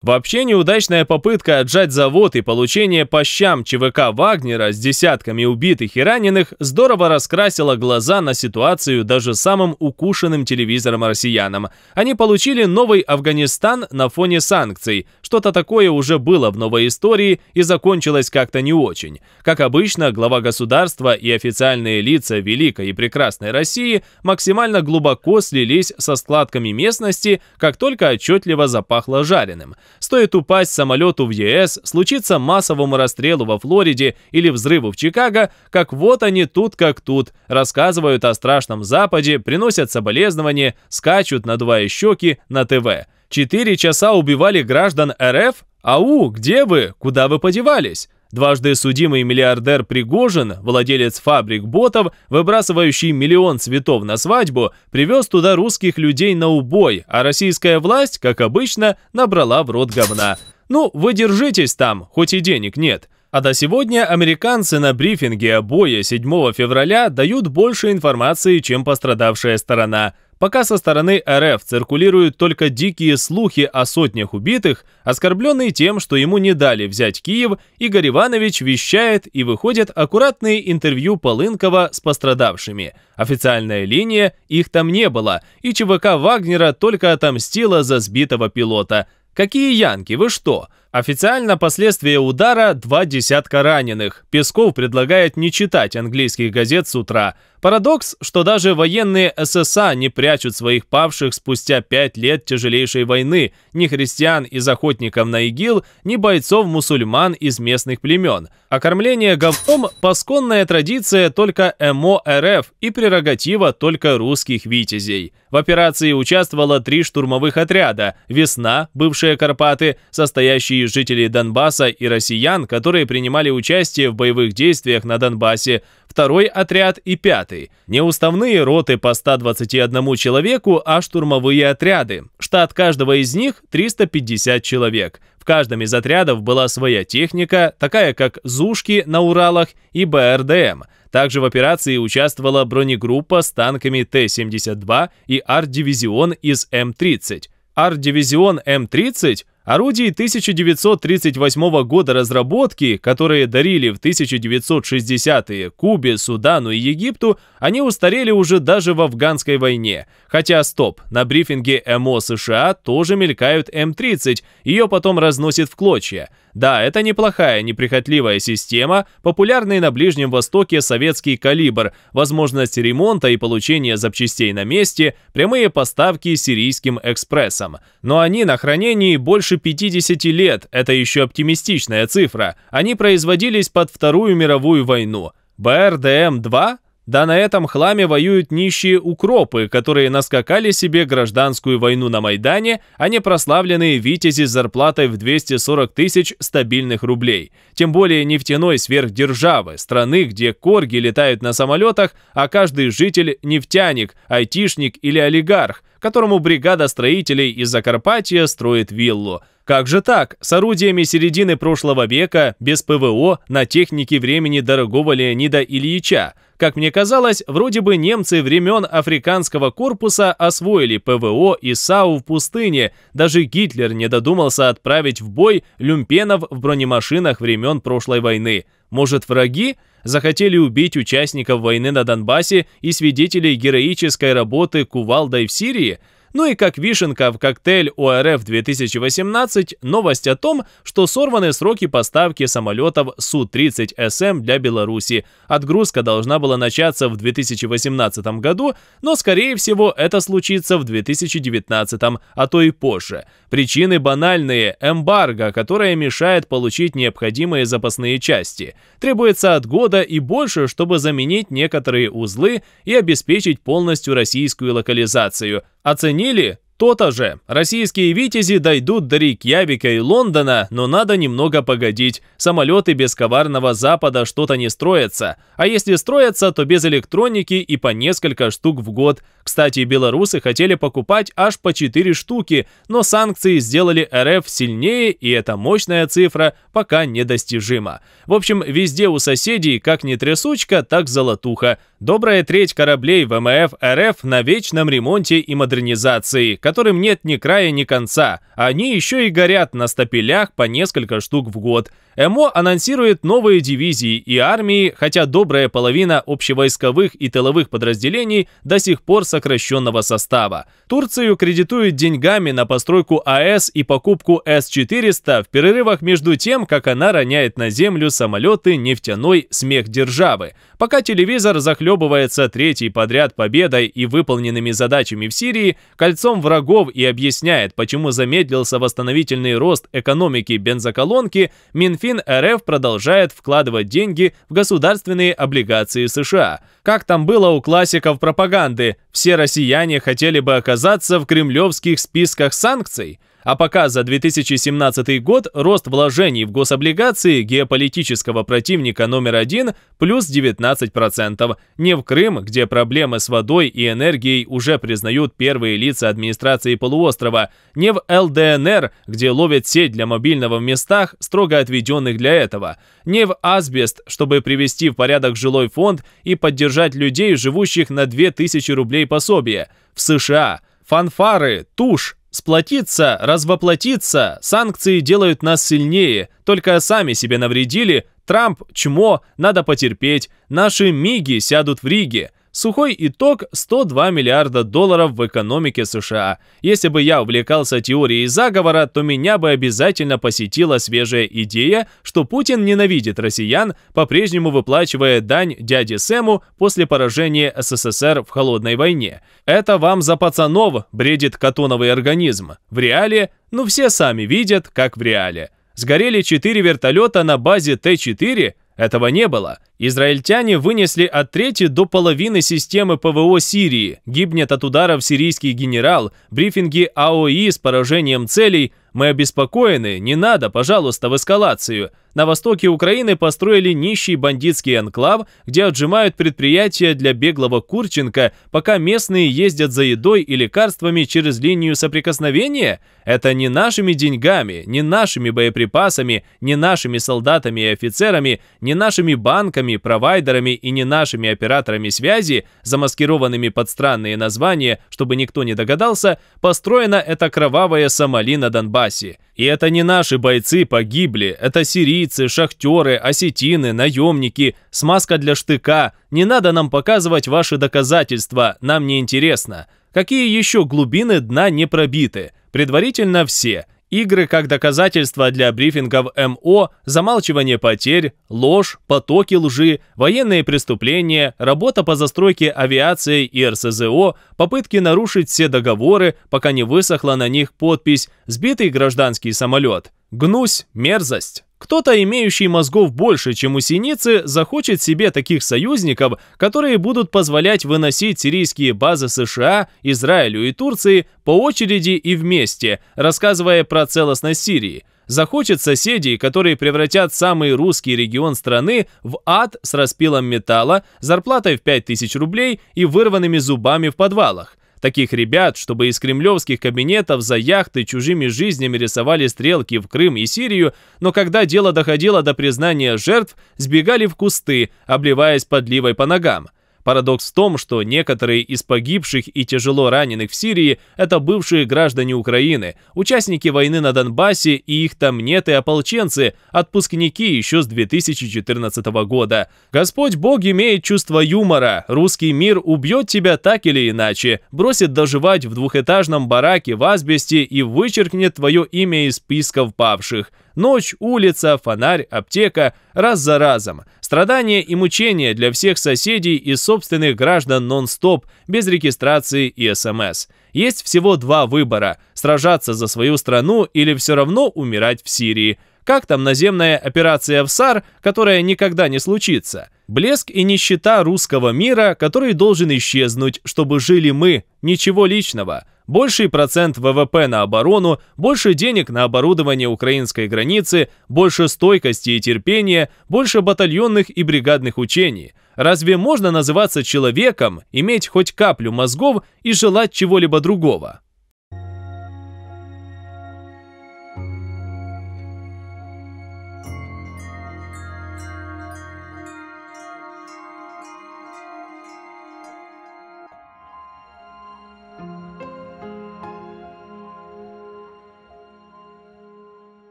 Вообще неудачная попытка отжать завод и получение по щам ЧВК Вагнера с десятками убитых и раненых здорово раскрасила глаза на ситуацию даже самым укушенным телевизором россиянам. Они получили новый Афганистан на фоне санкций. Что-то такое уже было в новой истории и закончилось как-то не очень. Как обычно, глава государства и официальные лица Великой и Прекрасной России максимально глубоко слились со складками местности, как только отчетливо запахло жареным – Стоит упасть самолету в ЕС, случится массовому расстрелу во Флориде или взрыву в Чикаго, как вот они тут как тут, рассказывают о страшном Западе, приносят соболезнования, скачут, на два щеки, на ТВ. Четыре часа убивали граждан РФ? Ау, где вы? Куда вы подевались? Дважды судимый миллиардер Пригожин, владелец фабрик ботов, выбрасывающий миллион цветов на свадьбу, привез туда русских людей на убой, а российская власть, как обычно, набрала в рот говна. Ну, вы держитесь там, хоть и денег нет. А до сегодня американцы на брифинге о бое 7 февраля дают больше информации, чем пострадавшая сторона – Пока со стороны РФ циркулируют только дикие слухи о сотнях убитых, оскорбленные тем, что ему не дали взять Киев, Игорь Иванович вещает и выходят аккуратные интервью Полынкова с пострадавшими. Официальная линия «их там не было», и ЧВК Вагнера только отомстила за сбитого пилота. Какие янки, вы что? Официально последствия удара – два десятка раненых. Песков предлагает не читать английских газет с утра. Парадокс, что даже военные ССА не прячут своих павших спустя пять лет тяжелейшей войны, ни христиан из охотников на ИГИЛ, ни бойцов-мусульман из местных племен. Окормление говном – пасконная традиция только МО эм РФ и прерогатива только русских витязей. В операции участвовало три штурмовых отряда – «Весна», бывшие Карпаты, состоящие жителей Донбасса и россиян, которые принимали участие в боевых действиях на Донбассе, второй отряд и пятый. Не уставные роты по 121 человеку, а штурмовые отряды. Штат каждого из них 350 человек. В каждом из отрядов была своя техника, такая как «Зушки» на Уралах и БРДМ. Также в операции участвовала бронегруппа с танками Т-72 и арт-дивизион из М-30. Арт-дивизион М-30 Орудий 1938 года разработки, которые дарили в 1960-е Кубе, Судану и Египту, они устарели уже даже в афганской войне. Хотя, стоп, на брифинге МО США тоже мелькают М-30, ее потом разносит в клочья. Да, это неплохая, неприхотливая система, популярный на Ближнем Востоке советский калибр, возможность ремонта и получения запчастей на месте, прямые поставки сирийским экспрессом. Но они на хранении больше моложе 50 лет, это еще оптимистичная цифра, они производились под Вторую мировую войну. БРДМ-2 да на этом хламе воюют нищие укропы, которые наскакали себе гражданскую войну на Майдане, а не прославленные витязи с зарплатой в 240 тысяч стабильных рублей. Тем более нефтяной сверхдержавы, страны, где корги летают на самолетах, а каждый житель – нефтяник, айтишник или олигарх, которому бригада строителей из Закарпатья строит виллу – как же так? С орудиями середины прошлого века, без ПВО, на технике времени дорогого Леонида Ильича. Как мне казалось, вроде бы немцы времен африканского корпуса освоили ПВО и САУ в пустыне. Даже Гитлер не додумался отправить в бой люмпенов в бронемашинах времен прошлой войны. Может, враги? Захотели убить участников войны на Донбассе и свидетелей героической работы кувалдой в Сирии? Ну и как вишенка в коктейль ОРФ 2018 новость о том, что сорваны сроки поставки самолетов Су-30СМ эм для Беларуси. Отгрузка должна была начаться в 2018 году, но скорее всего это случится в 2019, а то и позже. Причины банальные – эмбарго, которое мешает получить необходимые запасные части. Требуется от года и больше, чтобы заменить некоторые узлы и обеспечить полностью российскую локализацию – Оценили? То-то же, российские «Витязи» дойдут до Рейкьявика и Лондона, но надо немного погодить. Самолеты без коварного Запада что-то не строятся. А если строятся, то без электроники и по несколько штук в год. Кстати, белорусы хотели покупать аж по 4 штуки, но санкции сделали РФ сильнее, и эта мощная цифра пока недостижима. В общем, везде у соседей как не трясучка, так золотуха. Добрая треть кораблей ВМФ РФ на вечном ремонте и модернизации – которым нет ни края, ни конца. Они еще и горят на стапелях по несколько штук в год. МО анонсирует новые дивизии и армии, хотя добрая половина общевойсковых и тыловых подразделений до сих пор сокращенного состава. Турцию кредитуют деньгами на постройку АЭС и покупку С-400 в перерывах между тем, как она роняет на землю самолеты нефтяной смех державы. Пока телевизор захлебывается третий подряд победой и выполненными задачами в Сирии, кольцом врагов врагов и объясняет, почему замедлился восстановительный рост экономики бензоколонки, Минфин РФ продолжает вкладывать деньги в государственные облигации США. Как там было у классиков пропаганды «все россияне хотели бы оказаться в кремлевских списках санкций»? А пока за 2017 год рост вложений в гособлигации геополитического противника номер один плюс 19%. Не в Крым, где проблемы с водой и энергией уже признают первые лица администрации полуострова, не в ЛДНР, где ловят сеть для мобильного в местах, строго отведенных для этого, не в Асбест, чтобы привести в порядок жилой фонд и поддержать людей, живущих на 2000 рублей пособия, в США – фанфары, тушь, Сплотиться, развоплотиться, санкции делают нас сильнее, только сами себе навредили, Трамп, чмо, надо потерпеть, наши миги сядут в Риге, Сухой итог – 102 миллиарда долларов в экономике США. Если бы я увлекался теорией заговора, то меня бы обязательно посетила свежая идея, что Путин ненавидит россиян, по-прежнему выплачивая дань дяде Сэму после поражения СССР в Холодной войне. Это вам за пацанов бредит катоновый организм. В реале, ну все сами видят, как в реале. Сгорели 4 вертолета на базе Т-4 – этого не было. Израильтяне вынесли от трети до половины системы ПВО Сирии, гибнет от ударов сирийский генерал, брифинги АОИ с поражением целей. Мы обеспокоены, не надо, пожалуйста, в эскалацию на востоке Украины построили нищий бандитский анклав, где отжимают предприятия для беглого Курченко, пока местные ездят за едой и лекарствами через линию соприкосновения? Это не нашими деньгами, не нашими боеприпасами, не нашими солдатами и офицерами, не нашими банками, провайдерами и не нашими операторами связи, замаскированными под странные названия, чтобы никто не догадался, построена эта кровавая Сомали на Донбассе. И это не наши бойцы погибли, это сирийцы, гвардейцы, шахтеры, осетины, наемники, смазка для штыка. Не надо нам показывать ваши доказательства, нам не интересно. Какие еще глубины дна не пробиты? Предварительно все. Игры как доказательства для брифингов МО, замалчивание потерь, ложь, потоки лжи, военные преступления, работа по застройке авиации и РСЗО, попытки нарушить все договоры, пока не высохла на них подпись «Сбитый гражданский самолет». Гнусь, мерзость. Кто-то, имеющий мозгов больше, чем у Синицы, захочет себе таких союзников, которые будут позволять выносить сирийские базы США, Израилю и Турции по очереди и вместе, рассказывая про целостность Сирии. Захочет соседей, которые превратят самый русский регион страны в ад с распилом металла, зарплатой в 5000 рублей и вырванными зубами в подвалах. Таких ребят, чтобы из кремлевских кабинетов за яхты чужими жизнями рисовали стрелки в Крым и Сирию, но когда дело доходило до признания жертв, сбегали в кусты, обливаясь подливой по ногам. Парадокс в том, что некоторые из погибших и тяжело раненых в Сирии – это бывшие граждане Украины, участники войны на Донбассе и их там нет и ополченцы, отпускники еще с 2014 года. Господь Бог имеет чувство юмора, русский мир убьет тебя так или иначе, бросит доживать в двухэтажном бараке в асбесте и вычеркнет твое имя из списков павших – Ночь, улица, фонарь, аптека, раз за разом. Страдания и мучения для всех соседей и собственных граждан нон-стоп, без регистрации и СМС. Есть всего два выбора – сражаться за свою страну или все равно умирать в Сирии. Как там наземная операция в САР, которая никогда не случится? Блеск и нищета русского мира, который должен исчезнуть, чтобы жили мы, ничего личного – больший процент ВВП на оборону, больше денег на оборудование украинской границы, больше стойкости и терпения, больше батальонных и бригадных учений. Разве можно называться человеком, иметь хоть каплю мозгов и желать чего-либо другого?